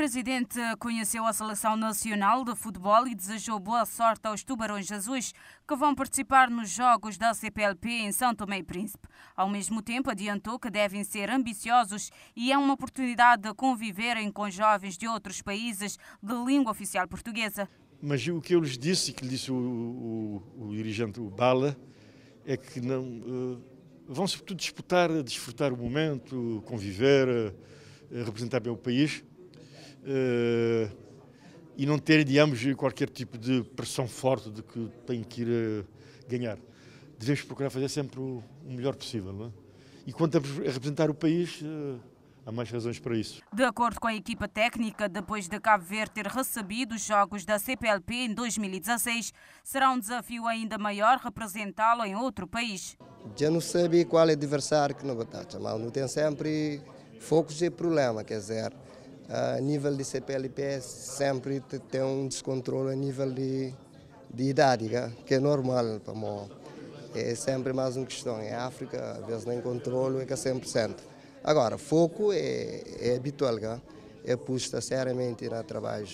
presidente conheceu a seleção nacional de futebol e desejou boa sorte aos Tubarões Azuis que vão participar nos jogos da CPLP em São Tomé e Príncipe. Ao mesmo tempo, adiantou que devem ser ambiciosos e é uma oportunidade de conviverem com jovens de outros países de língua oficial portuguesa. Mas o que eu lhes disse, que lhe disse o, o, o dirigente o Bala, é que não uh, vão sobretudo disputar, desfrutar o momento, conviver, uh, representar bem o país, eh, e não ter, digamos, qualquer tipo de pressão forte de que tem que ir eh, ganhar. Devemos procurar fazer sempre o, melhor possível. Não é? E quanto a representar o país, eh, há mais razões para isso. De acordo com a equipa técnica, depois de Cabo Verde ter recebido os jogos da CPLP em 2016, será um desafio ainda maior representá-lo em outro país. Já não sabe qual é o adversário que não batata, mas não tem sempre focos e problema, quer dizer, a nível de CPLP é sempre tem um descontrole a nível de, de idade, que é normal para mim É sempre mais uma questão. Em África, às vezes nem controlo, é que é 100%. Agora, foco é, é habitual, é, é posto seriamente na trabalho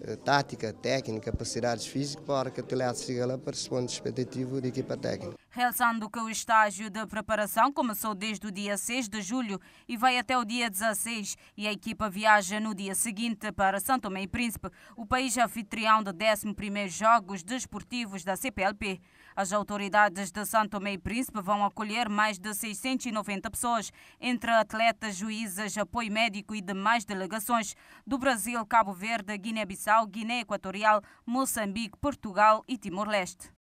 eh, tática, técnica, capacidades físicas, para que o atleta siga lá para responder expectativo da equipa técnica. Realçando que é o estágio de preparação começou desde o dia 6 de julho e vai até o dia 16 e a equipa viaja no dia seguinte para São Tomé e Príncipe, o país anfitrião de 11 Jogos Desportivos da CPLP. As autoridades de São Tomé e Príncipe vão acolher mais de 690 pessoas, entre atletas, juízes, apoio médico e demais delegações do Brasil, Cabo Verde, Guiné-Bissau, Guiné-Bissau, Guiné Equatorial, Moçambique, Portugal e Timor-Leste.